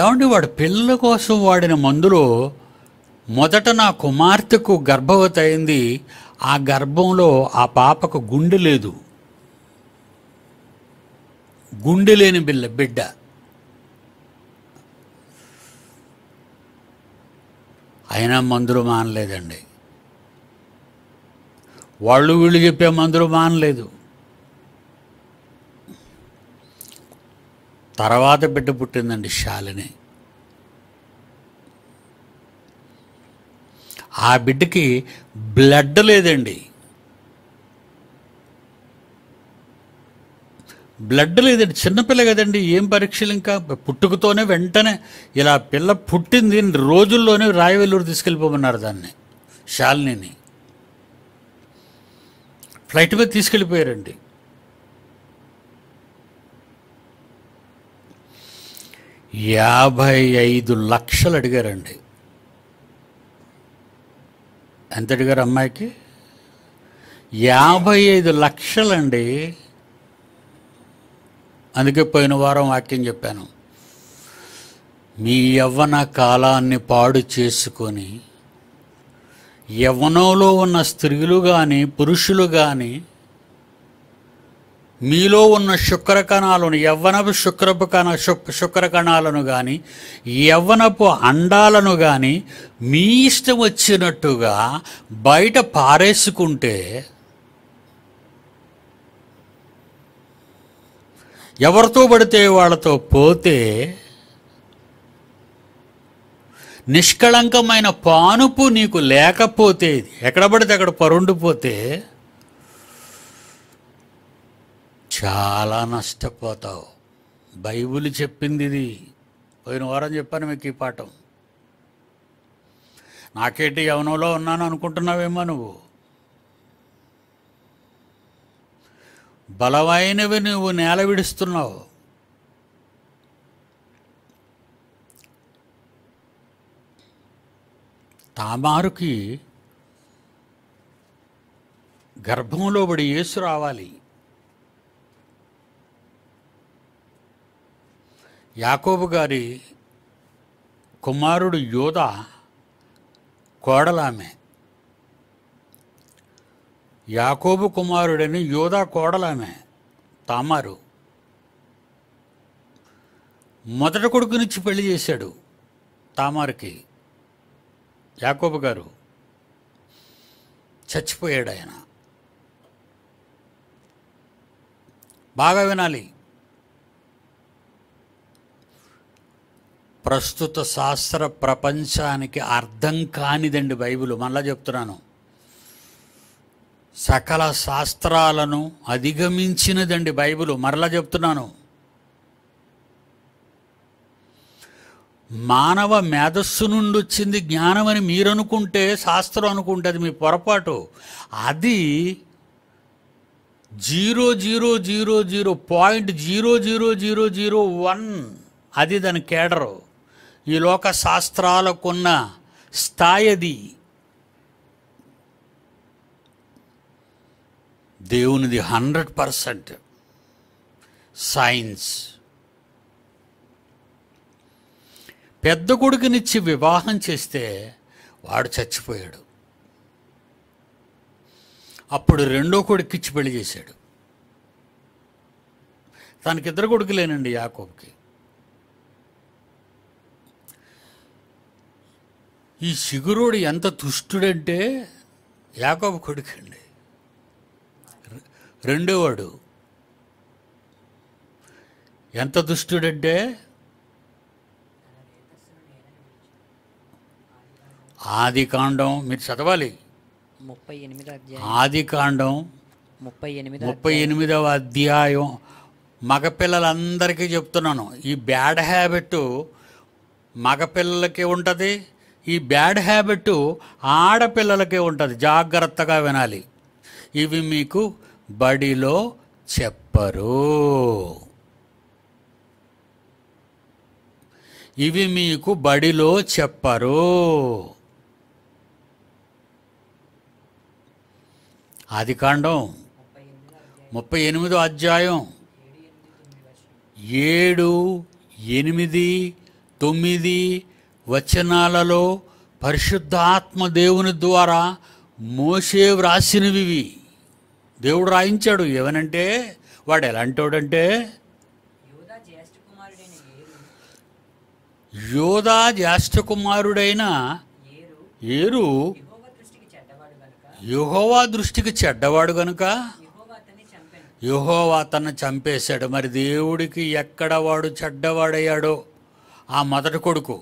ఏమంటే వాడు పిల్లల కోసం వాడిన మందులో మొదట నా కుమార్తెకు గర్భవతి అయింది ఆ గర్భంలో ఆ పాపకు గుండె లేదు గుండె లేని బిల్ల బిడ్డ అయినా మందులు మానలేదండి వాళ్ళు వీళ్ళు చెప్పే మందులు మానలేదు తర్వాత బిడ్డ పుట్టిందండి శాలిని ఆ బిడ్డకి బ్లడ్ లేదండి బ్లడ్ లేదండి చిన్నపిల్ల కదండి ఏం పరీక్షలు ఇంకా పుట్టుకతోనే వెంటనే ఇలా పిల్ల పుట్టింది రోజుల్లోనే రాయవెల్లూరు తీసుకెళ్ళిపోమన్నారు దాన్ని శాలినిని ఫ్లైట్ మీద తీసుకెళ్ళిపోయారండి యాభై ఐదు లక్షలు అడిగారండి ఎంత అడిగారు అమ్మాయికి యాభై ఐదు లక్షలండి అందుకే పోయిన వారం వాక్యం చెప్పాను మీ యవ్వన కాలాన్ని పాడు చేసుకొని యవ్వనంలో ఉన్న స్త్రీలు కానీ పురుషులు కానీ మీలో ఉన్న శుక్ర కణాలను యవ్వనపు శుక్రపు కణ శుక్ర కణాలను కానీ యవ్వనపు అండాలను కానీ మీ ఇష్టం వచ్చినట్టుగా బయట పారేసుకుంటే ఎవరితో పడితే వాళ్ళతో పోతే నిష్కళంకమైన పానుపు నీకు లేకపోతే ఎక్కడ పడితే అక్కడ పరుండిపోతే చాలా నష్టపోతావు బైబుల్ చెప్పింది ఇది పోయిన వారం చెప్పాను మీకు ఈ పాఠం నాకేటి యవనంలో ఉన్నాను అనుకుంటున్నావేమో నువ్వు బలమైనవి నువ్వు నేల విడుస్తున్నావు తామారుకి గర్భంలో పడి యేసు రావాలి యాకోబు గారి కుమారుడు యోధ కోడలామె యాకోబు కుమారుడని యోధ కోడలామె తామారు మొదట కొడుకునిచ్చి పెళ్లి చేశాడు తామారుకి యాకోబు గారు చచ్చిపోయాడు ఆయన బాగా వినాలి ప్రస్తుత శాస్త్ర ప్రపంచానికి అర్థం కానిదండి బైబిల్ మళ్ళా చెప్తున్నాను సకల శాస్త్రాలను అధిగమించినదండి బైబిల్ మరలా చెప్తున్నాను మానవ మేధస్సు నుండి వచ్చింది జ్ఞానం అని మీరు అనుకుంటే శాస్త్రం అనుకుంటే అది మీ పొరపాటు అది zero zero zero zero point zero zero zero zero one అది దాని కేడరు ఈ లోక శాస్త్రాలకున్న స్థాయిది దేవునిది హండ్రెడ్ పర్సెంట్ సైన్స్ పెద్ద కొడుకునిచ్చి వివాహం చేస్తే వాడు చచ్చిపోయాడు అప్పుడు రెండో కొడుకు ఇచ్చి పెళ్లి చేశాడు తనకిద్దరు కొడుకులేనండి యాకోబ్కి ఈ శిగురుడు ఎంత దుష్టుడంటే యాకోబు కొడుకండి రెండోవాడు ఎంత దుష్టుడంటే ఆది కాండం మీరు చదవాలి ముప్పై ఎనిమిది ఆది కాండం ముప్పై ఎనిమిది ముప్పై ఎనిమిదవ అధ్యాయం మగపిల్లలందరికీ చెప్తున్నాను ఈ బ్యాడ్ హ్యాబిట్ మగపిల్లలకి ఉంటుంది ఈ బ్యాడ్ హ్యాబిట్ ఆడపిల్లలకే ఉంటుంది జాగ్రత్తగా వినాలి ఇవి మీకు బడిలో చెప్పరు ఇవి మీకు బడిలో చెప్పరు అది కాండం ముప్పై ఎనిమిదో అధ్యాయం ఏడు ఎనిమిది తొమ్మిది వచనాలలో పరిశుద్ధాత్మ దేవుని ద్వారా మోసే వ్రాసినవి దేవుడు రాయించాడు ఏమనంటే వాడు ఎలాంటివాడంటే యోధా జ్యేష్ఠ కుమారుడైన ఏరు యుహోవా దృష్టికి చెడ్డవాడు గనుక యుహోవా తన చంపేశాడు మరి దేవుడికి ఎక్కడ వాడు చెడ్డవాడయ్యాడో ఆ మొదటి కొడుకు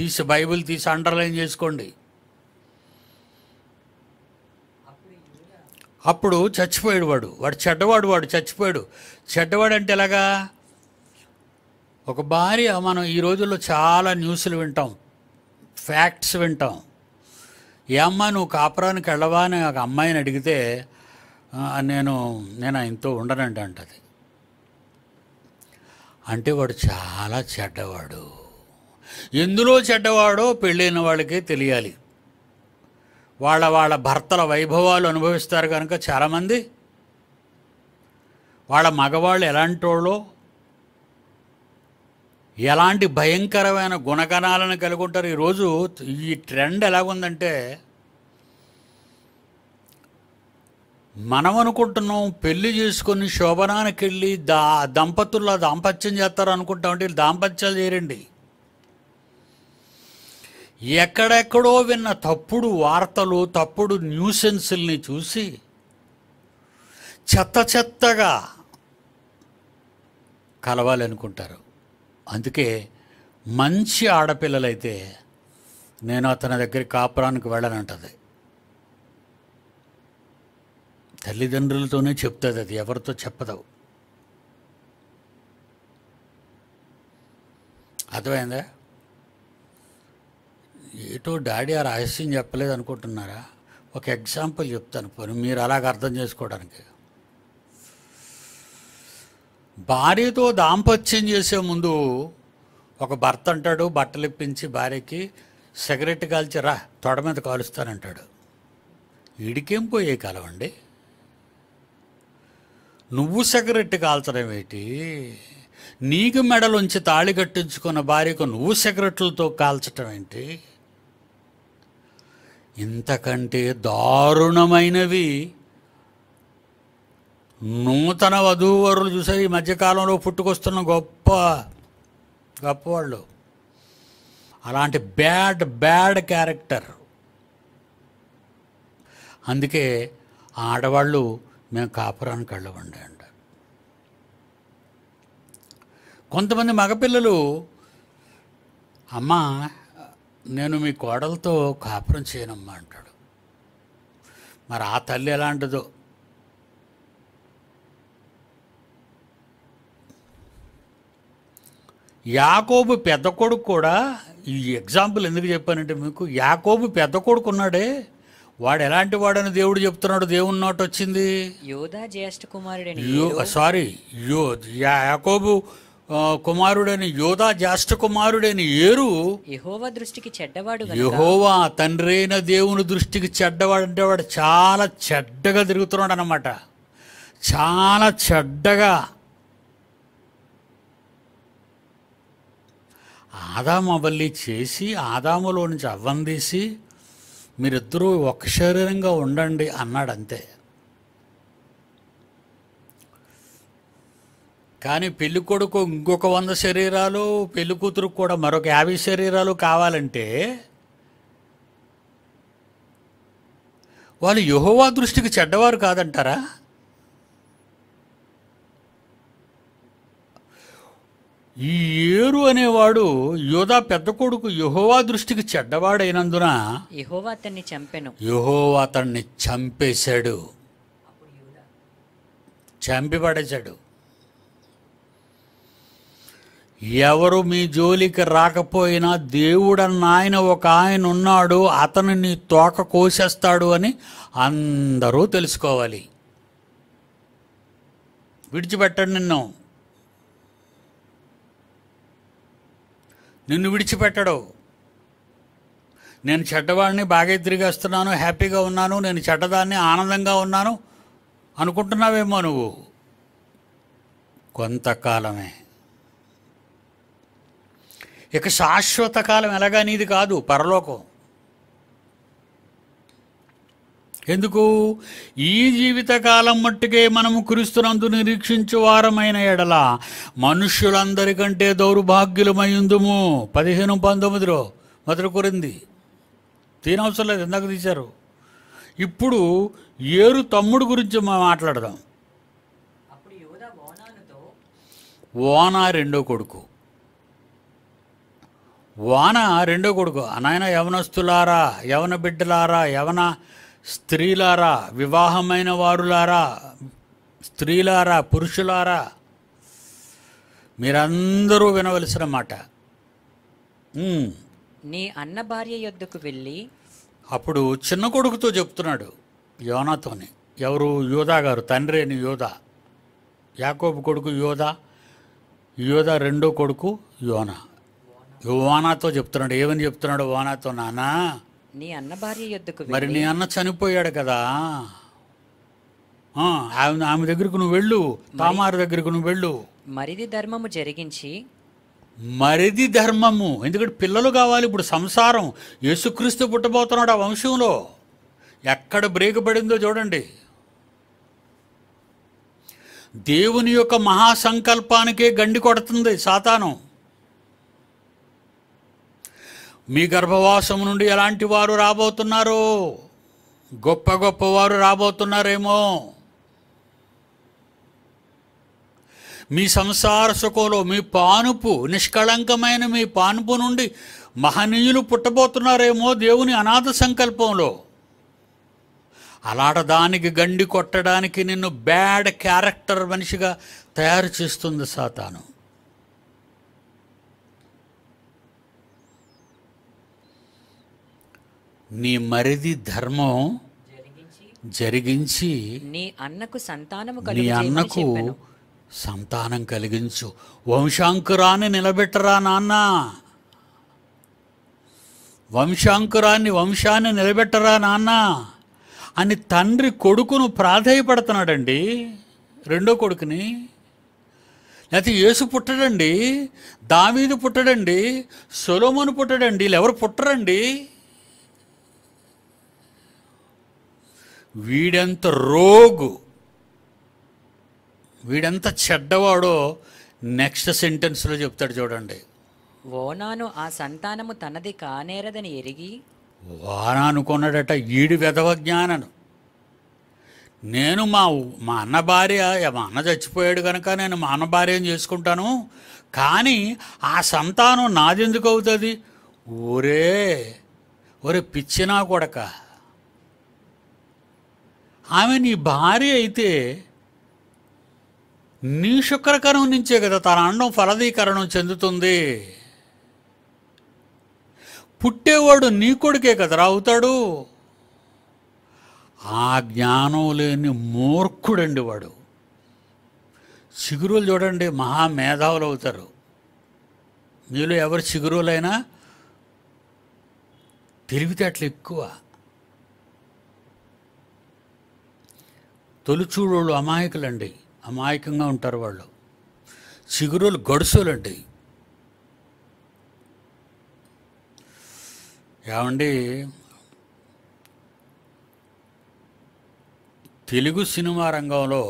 తీసి బైబిల్ తీసి అండర్లైన్ చేసుకోండి అప్పుడు చచ్చిపోయాడు వాడు వాడు చెడ్డవాడు వాడు చచ్చిపోయాడు చెడ్డవాడు అంటే ఎలాగా ఒక భార్య మనం ఈ రోజుల్లో చాలా న్యూస్లు వింటాం ఫ్యాక్ట్స్ వింటాం ఏ అమ్మ నువ్వు కాపురానికి వెళ్ళవా అని ఒక అమ్మాయిని అడిగితే నేను నేను ఆయనతో ఉండనండి అంటది అంటే వాడు చాలా చెడ్డవాడు ఎందులో చెడ్డవాడో పెళ్ళైన వాళ్ళకే తెలియాలి వాళ్ళ వాళ్ళ భర్తల వైభవాలు అనుభవిస్తారు కనుక చాలామంది వాళ్ళ మగవాళ్ళు ఎలాంటి వాళ్ళో ఎలాంటి భయంకరమైన గుణగణాలను కలిగి ఉంటారు ఈరోజు ఈ ట్రెండ్ ఎలాగుందంటే మనం అనుకుంటున్నాం పెళ్లి చేసుకొని శోభనానికి వెళ్ళి దా దంపతుల్లో దాంపత్యం చేస్తారు అనుకుంటామంటే దాంపత్యాలు చేరండి ఎక్కడెక్కడో విన్న తప్పుడు వార్తలు తప్పుడు న్యూసెన్స్ని చూసి చెత్త చెత్తగా కలవాలనుకుంటారు అందుకే మంచి ఆడపిల్లలైతే నేను అతని దగ్గర కాపురానికి వెళ్ళనంటది తల్లిదండ్రులతోనే చెప్తుంది అది ఎవరితో చెప్పదు అర్థమైందా ఏటో డాడీ ఆ రహస్యం చెప్పలేదు అనుకుంటున్నారా ఒక ఎగ్జాంపుల్ చెప్తాను పోనీ మీరు అలాగ అర్థం చేసుకోవడానికి భార్యతో దాంపత్యం చేసే ముందు ఒక భర్త అంటాడు బట్టలు ఇప్పించి భార్యకి సిగరెట్ కాల్చి రా తొడ మీద కాలుస్తానంటాడు ఇడికేం పోయే కలవండి అండి నువ్వు సిగరెట్ కాల్చడం ఏంటి నీకు మెడలుంచి తాళి కట్టించుకున్న భార్యకు నువ్వు సిగరెట్లతో కాల్చటం ఏంటి ఇంతకంటే దారుణమైనవి నూతన వధూవరులు చూసారు ఈ మధ్యకాలంలో పుట్టుకొస్తున్న గొప్ప గొప్పవాళ్ళు అలాంటి బ్యాడ్ బ్యాడ్ క్యారెక్టర్ అందుకే ఆడవాళ్ళు మేము కాపురానికి వెళ్ళవండి అంట కొంతమంది మగపిల్లలు అమ్మ నేను మీ కోడలతో కాపురం చేయనమ్మా అంటాడు మరి ఆ తల్లి ఎలాంటిదో యాకోబు పెద్ద కొడుకు కూడా ఈ ఎగ్జాంపుల్ ఎందుకు చెప్పానంటే మీకు యాకోబు పెద్ద కొడుకు ఉన్నాడే వాడు ఎలాంటి వాడని దేవుడు చెప్తున్నాడు దేవుని నోట వచ్చింది యోధా జ్యేష్ఠ కుమారుడు సారీ యో యాకోబు కుమారుడైన యోధా జ్యేష్ఠ కుమారుడైన ఏరు యహోవా దృష్టికి చెడ్డవాడు యహోవా తండ్రైన దేవుని దృష్టికి చెడ్డవాడు అంటే వాడు చాలా చెడ్డగా తిరుగుతున్నాడు అనమాట చాలా చెడ్డగా అవల్లి చేసి ఆదాములో నుంచి అవ్వందీసి మీరిద్దరూ ఒక శరీరంగా ఉండండి అన్నాడంతే కానీ పెళ్లి కొడుకు ఇంకొక వంద శరీరాలు పెళ్లి కూతురుకు కూడా మరొక యాభై శరీరాలు కావాలంటే వాళ్ళు యహోవా దృష్టికి చెడ్డవారు కాదంటారా ఈ ఏరు అనేవాడు యోధా పెద్ద కొడుకు యహోవా దృష్టికి చెడ్డవాడైనందున యహోవా అతన్ని చంపెను అతన్ని చంపేశాడు చంపి పడేశాడు ఎవరు మీ జోలికి రాకపోయినా దేవుడన్న ఆయన ఒక ఆయన ఉన్నాడు అతను నీ తోక కోసేస్తాడు అని అందరూ తెలుసుకోవాలి విడిచిపెట్టండి నిన్ను నిన్ను విడిచిపెట్టడు నేను చెడ్డవాడిని బాగా తిరిగేస్తున్నాను హ్యాపీగా ఉన్నాను నేను చెడ్డదాన్ని ఆనందంగా ఉన్నాను అనుకుంటున్నావేమో నువ్వు కొంతకాలమే ఇక శాశ్వత కాలం ఎలాగా నీది కాదు పరలోకం ఎందుకు ఈ జీవితకాలం మట్టుకే మనము క్రీస్తునందు నిరీక్షించు వారమైన ఎడల మనుష్యులందరికంటే దౌర్భాగ్యులమైందుము పదిహేను పంతొమ్మిదిలో మొదలు కొరింది తీనవసరం లేదు ఇందాక తీశారు ఇప్పుడు ఏరు తమ్ముడు గురించి మాట్లాడదాం ఓనా రెండో కొడుకు వాన రెండో కొడుకు అనాయన యవనస్తులారా యవన బిడ్డలారా యవన స్త్రీలారా వివాహమైన వారులారా స్త్రీలారా పురుషులారా మీరందరూ వినవలసిన మాట నీ అన్న భార్య యొద్దకు వెళ్ళి అప్పుడు చిన్న కొడుకుతో చెప్తున్నాడు యోనాతోని ఎవరు యోధా గారు తండ్రి అని యోధా యాకోబు కొడుకు యోధా యోధా రెండో కొడుకు యోనా వానాతో చెప్తున్నాడు ఏమని చెప్తున్నాడు వానాతో నానా నీ అన్న భార్య ఎద్దుకు మరి నీ అన్న చనిపోయాడు కదా ఆమె ఆమె దగ్గరకు నువ్వు వెళ్ళు తామారు దగ్గరకు నువ్వు వెళ్ళు మరిది ధర్మము జరిగించి మరిది ధర్మము ఎందుకంటే పిల్లలు కావాలి ఇప్పుడు సంసారం యేసుక్రీస్తు పుట్టబోతున్నాడు ఆ వంశంలో ఎక్కడ బ్రేక్ పడిందో చూడండి దేవుని యొక్క మహాసంకల్పానికే గండి కొడుతుంది సాతానం మీ గర్భవాసం నుండి ఎలాంటి వారు రాబోతున్నారు గొప్ప గొప్పవారు రాబోతున్నారేమో మీ సంసార సుఖంలో మీ పానుపు నిష్కళంకమైన మీ పానుపు నుండి మహనీయులు పుట్టబోతున్నారేమో దేవుని అనాథ సంకల్పంలో దానికి గండి కొట్టడానికి నిన్ను బ్యాడ్ క్యారెక్టర్ మనిషిగా తయారు చేస్తుంది సాతాను నీ మరిది ధర్మం జరిగించి నీ అన్నకు సంతానము నీ అన్నకు సంతానం కలిగించు వంశాంకురాన్ని నిలబెట్టరా నాన్న వంశాంకురాన్ని వంశాన్ని నిలబెట్టరా నాన్న అని తండ్రి కొడుకును ప్రాధేయపడుతున్నాడండి రెండో కొడుకుని లేకపోతే యేసు పుట్టడండి దావీదు పుట్టడండి సొలోమోను పుట్టడండి ఎవరు పుట్టరండి వీడెంత రోగు వీడెంత చెడ్డవాడో నెక్స్ట్ సెంటెన్స్లో చెప్తాడు చూడండి ఓనాను ఆ సంతానము తనది కానేరదని ఎరిగి వానా అనుకున్నాడట ఈడు వెధవ జ్ఞానను నేను మా మా అన్న భార్య మా అన్న చచ్చిపోయాడు కనుక నేను మా అన్న భార్య చేసుకుంటాను కానీ ఆ సంతానం నాదెందుకు అవుతుంది ఒరే ఒరే పిచ్చినా కొడక ఆమె నీ భార్య అయితే నీ శుక్రకణం నుంచే కదా తన అన్నం ఫలదీకరణం చెందుతుంది పుట్టేవాడు నీ కొడుకే కదా అవుతాడు ఆ జ్ఞానం లేని మూర్ఖుడండి వాడు చిగురులు చూడండి మహా మేధావులు అవుతారు మీలో ఎవరు చిగురులైనా తెలివితేటలు ఎక్కువ తొలిచూడోళ్ళు అమాయకులండి అమాయకంగా ఉంటారు వాళ్ళు చిగురులు గడుసులండి ఏమండి తెలుగు సినిమా రంగంలో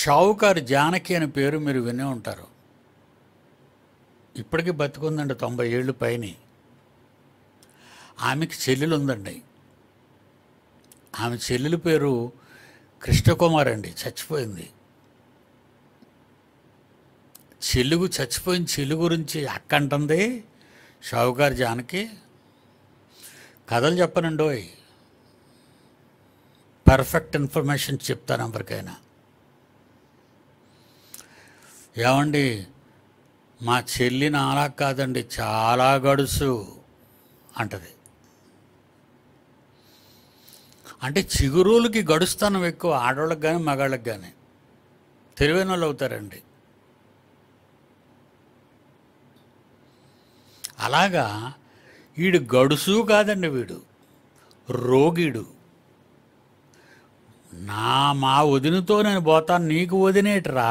షావుకారు జానకి అనే పేరు మీరు వినే ఉంటారు ఇప్పటికీ బతుకుందండి తొంభై ఏళ్ళు పైనే ఆమెకి చెల్లెలు ఉందండి ఆమె చెల్లెలు పేరు కృష్ణకుమార్ అండి చచ్చిపోయింది చెల్లుగు చచ్చిపోయిన చెల్లు గురించి అక్క అంటుంది షావుకారు జానకి కథలు ఓయ్ పర్ఫెక్ట్ ఇన్ఫర్మేషన్ చెప్తాను ఎవరికైనా ఏమండి మా చెల్లి నాలా కాదండి చాలా గడుసు అంటది అంటే చిగురులకి గడుస్తానం ఎక్కువ ఆడవాళ్ళకి కానీ మగాళ్ళకి కానీ తెలివైన వాళ్ళు అవుతారండి అలాగా వీడు గడుసు కాదండి వీడు రోగిడు నా మా వదినతో నేను పోతాను నీకు రా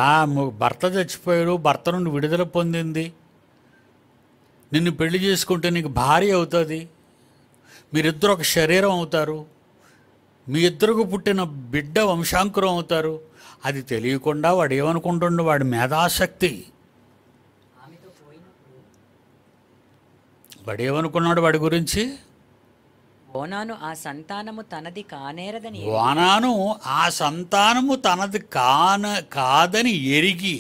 భర్త చచ్చిపోయాడు భర్త నుండి విడుదల పొందింది నిన్ను పెళ్లి చేసుకుంటే నీకు భార్య అవుతుంది మీరిద్దరు ఒక శరీరం అవుతారు మీ ఇద్దరుకు పుట్టిన బిడ్డ వంశాంకురం అవుతారు అది తెలియకుండా వాడు ఏమనుకుంటుండో వాడి మేధాశక్తి వాడు ఏమనుకున్నాడు వాడి గురించి ఓనాను ఆ సంతానము తనది కానేరదని ఓనాను ఆ సంతానము తనది కాన కాదని ఎరిగి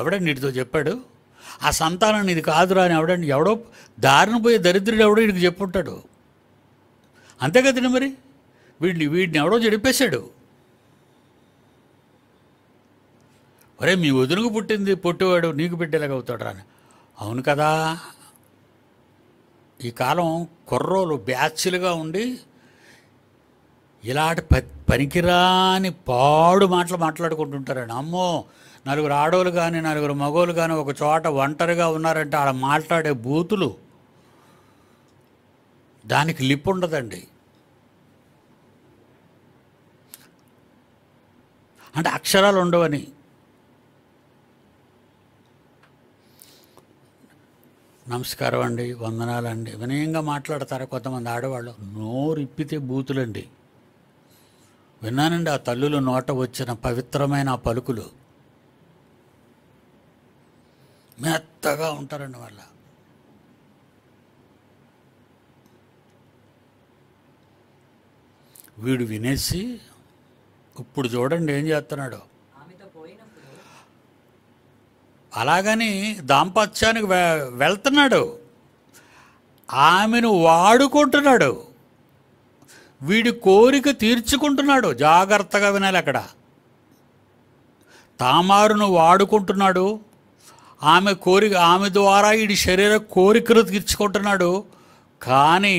ఎవడండి నీటితో చెప్పాడు ఆ సంతానం ఇది కాదురా అని ఎవడండి ఎవడో దారిన పోయే దరిద్రుడు ఎవడో ఇది చెప్పుంటాడు అంతే కదండి మరి వీడిని వీడిని ఎవడో జడిపేశాడు ఒరే మీ వదునుకు పుట్టింది పొట్టివాడు నీకు పెట్టేలాగా అవుతాడు అని అవును కదా ఈ కాలం కుర్రోలు బ్యాచ్లుగా ఉండి ఇలాంటి ప పనికిరాని పాడు మాటలు మాట్లాడుకుంటుంటారండి అమ్మో నలుగురు ఆడోళ్ళు కానీ నలుగురు మగోళ్ళు కానీ ఒక చోట ఒంటరిగా ఉన్నారంటే ఆడ మాట్లాడే బూతులు దానికి లిప్ ఉండదండి అంటే అక్షరాలు ఉండవని నమస్కారం అండి వందనాలు అండి వినయంగా మాట్లాడతారా కొంతమంది ఆడవాళ్ళు నోరిప్పితే బూతులండి విన్నానండి ఆ తల్లులు నోట వచ్చిన పవిత్రమైన ఆ పలుకులు మెత్తగా ఉంటారండి వాళ్ళ వీడు వినేసి ఇప్పుడు చూడండి ఏం చేస్తున్నాడు అలాగని దాంపత్యానికి వెళ్తున్నాడు ఆమెను వాడుకుంటున్నాడు వీడి కోరిక తీర్చుకుంటున్నాడు జాగ్రత్తగా వినాలి అక్కడ తామారును వాడుకుంటున్నాడు ఆమె కోరిక ఆమె ద్వారా వీడి శరీర కోరికలు తీర్చుకుంటున్నాడు కానీ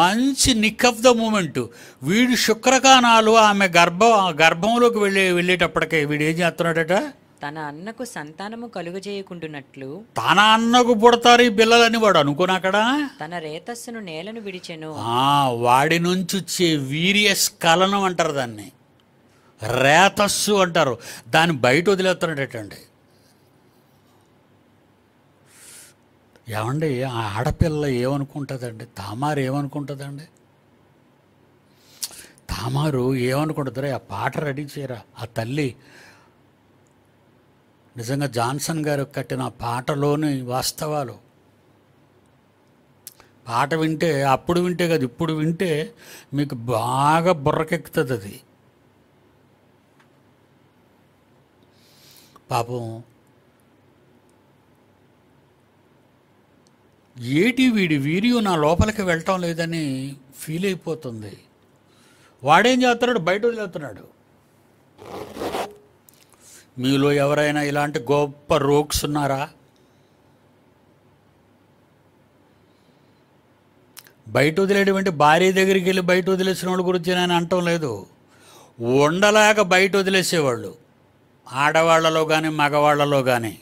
మంచి నిక్ ఆఫ్ ద మూమెంట్ వీడు శుక్రకాణాలు ఆమె గర్భ గర్భంలోకి వెళ్ళే వెళ్ళేటప్పటికే వీడు ఏం చేస్తున్నాడట తన అన్నకు సంతానము కలుగజేయకుంటున్నట్లు తన అన్నకు పుడతారు ఈ పిల్లలని వాడు అనుకున్నాకడా అక్కడ తన రేతస్సును నేలను విడిచెను వాడి నుంచి వచ్చే వీరియస్ కలనం అంటారు దాన్ని రేతస్సు అంటారు దాన్ని బయట వదిలేస్తున్నాడటండి ఏమండి ఆ ఆడపిల్ల ఏమనుకుంటుందండి తామారు ఏమనుకుంటుందండి తామారు ఏమనుకుంటుందిరా ఆ పాట రెడీ చేయరా ఆ తల్లి నిజంగా జాన్సన్ గారు కట్టిన పాటలోని వాస్తవాలు పాట వింటే అప్పుడు వింటే కాదు ఇప్పుడు వింటే మీకు బాగా బుర్రకెక్కుతుంది అది పాపం ఏటి వీడి వీడియో నా లోపలికి వెళ్ళటం లేదని ఫీల్ అయిపోతుంది వాడేం చేస్తున్నాడు బయట వదిలేస్తున్నాడు మీలో ఎవరైనా ఇలాంటి గొప్ప రోగ్స్ ఉన్నారా బయట వదిలేటువంటి భార్య దగ్గరికి వెళ్ళి బయట వదిలేసిన వాళ్ళ గురించి నేను అంటం లేదు ఉండలేక బయట వదిలేసేవాళ్ళు ఆడవాళ్లలో కానీ మగవాళ్లలో కానీ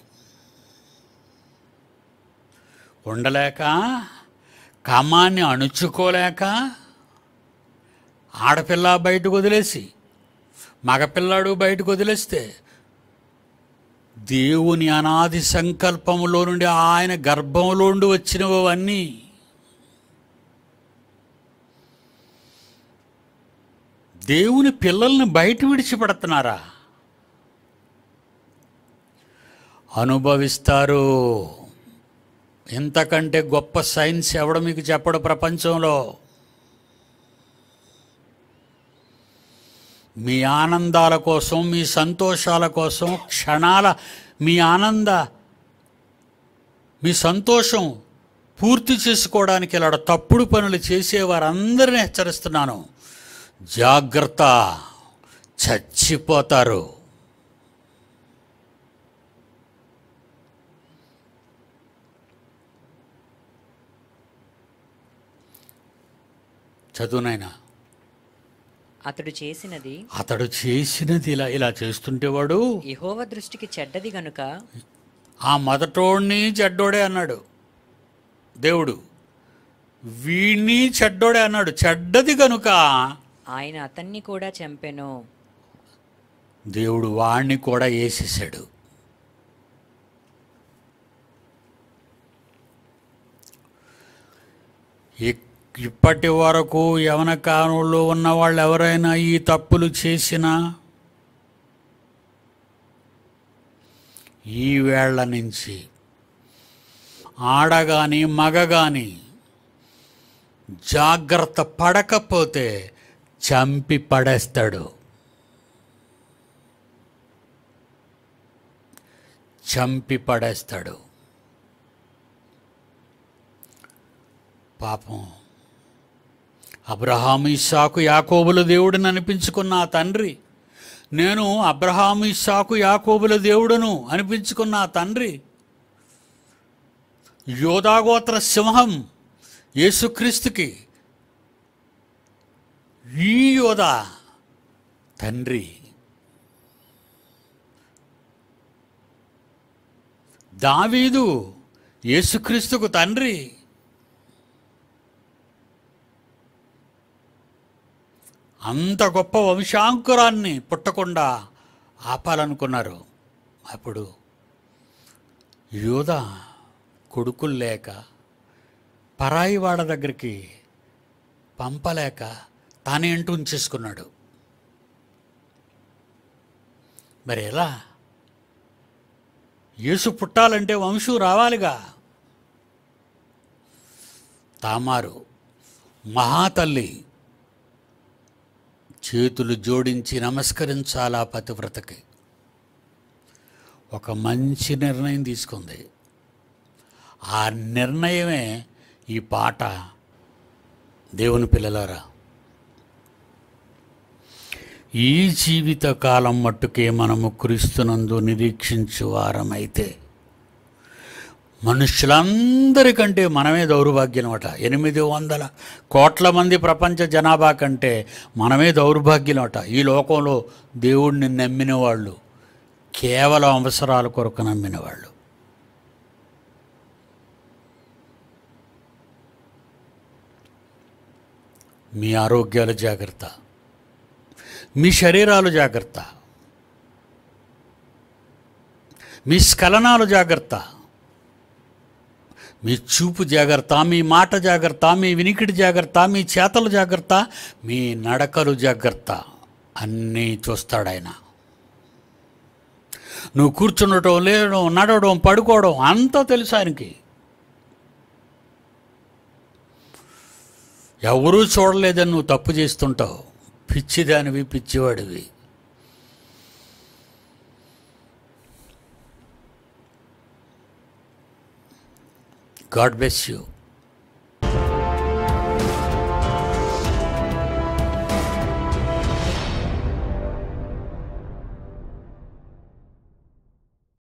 ఉండలేక కామాన్ని అణుచుకోలేక ఆడపిల్ల బయటకు వదిలేసి మగపిల్లాడు బయటకు వదిలేస్తే దేవుని అనాది సంకల్పంలో నుండి ఆయన గర్భంలో నుండి వచ్చినవన్నీ దేవుని పిల్లల్ని బయట విడిచిపెడుతున్నారా అనుభవిస్తారు ఇంతకంటే గొప్ప సైన్స్ ఎవడు మీకు చెప్పడు ప్రపంచంలో మీ ఆనందాల కోసం మీ సంతోషాల కోసం క్షణాల మీ ఆనంద మీ సంతోషం పూర్తి చేసుకోవడానికి ఇలా తప్పుడు పనులు చేసేవారందరినీ హెచ్చరిస్తున్నాను జాగ్రత్త చచ్చిపోతారు చదువునైనా అతడు చేసినది అతడు చేసినది ఇలా ఇలా చేస్తుంటే వాడు యహోవ దృష్టికి చెడ్డది గనుక ఆ మొదటోడిని చెడ్డోడే అన్నాడు దేవుడు వీణ్ణి చెడ్డోడే అన్నాడు చెడ్డది గనుక ఆయన అతన్ని కూడా చంపెను దేవుడు వాణ్ణి కూడా వేసేసాడు ఎక్కువ ఇప్పటి వరకు యవన కానుల్లో ఉన్న వాళ్ళు ఎవరైనా ఈ తప్పులు చేసినా ఈ వేళ్ల నుంచి ఆడగాని మగ కానీ జాగ్రత్త పడకపోతే చంపి పడేస్తాడు చంపి పడేస్తాడు పాపం అబ్రహాము ఇస్సాకు యాకోబుల దేవుడని అనిపించుకున్న ఆ తండ్రి నేను అబ్రహాము ఇస్సాకు యాకోబుల దేవుడును అనిపించుకున్న ఆ తండ్రి యోధాగోత్ర సింహం యేసుక్రీస్తుకి ఈ యోధ తండ్రి దావీదు యేసుక్రీస్తుకు తండ్రి అంత గొప్ప వంశాంకురాన్ని పుట్టకుండా ఆపాలనుకున్నారు అప్పుడు యూధ కొడుకులు లేక పరాయి వాడ దగ్గరికి పంపలేక తానే ఇంటూ ఉంచేసుకున్నాడు మరి ఎలా యేసు పుట్టాలంటే వంశం రావాలిగా తామారు మహాతల్లి చేతులు జోడించి నమస్కరించాలి ఆ పతివ్రతకి ఒక మంచి నిర్ణయం తీసుకుంది ఆ నిర్ణయమే ఈ పాట దేవుని పిల్లలారా ఈ జీవిత కాలం మట్టుకే మనము క్రీస్తునందు నిరీక్షించు వారమైతే మనుష్యులందరికంటే మనమే దౌర్భాగ్యమట ఎనిమిది వందల కోట్ల మంది ప్రపంచ జనాభా కంటే మనమే దౌర్భాగ్యం అట ఈ లోకంలో దేవుడిని నమ్మిన వాళ్ళు కేవలం అవసరాల కొరకు నమ్మిన వాళ్ళు మీ ఆరోగ్యాలు జాగ్రత్త మీ శరీరాలు జాగ్రత్త మీ స్ఖలనాలు జాగ్రత్త మీ చూపు జాగ్రత్త మీ మాట జాగ్రత్త మీ వినికిడి జాగ్రత్త మీ చేతలు జాగ్రత్త మీ నడకలు జాగ్రత్త అన్నీ చూస్తాడు ఆయన నువ్వు కూర్చుండటం లేడం నడవడం పడుకోవడం అంతా తెలుసు ఆయనకి ఎవరూ చూడలేదని నువ్వు తప్పు చేస్తుంటావు పిచ్చిదానివి పిచ్చివాడివి God bless you.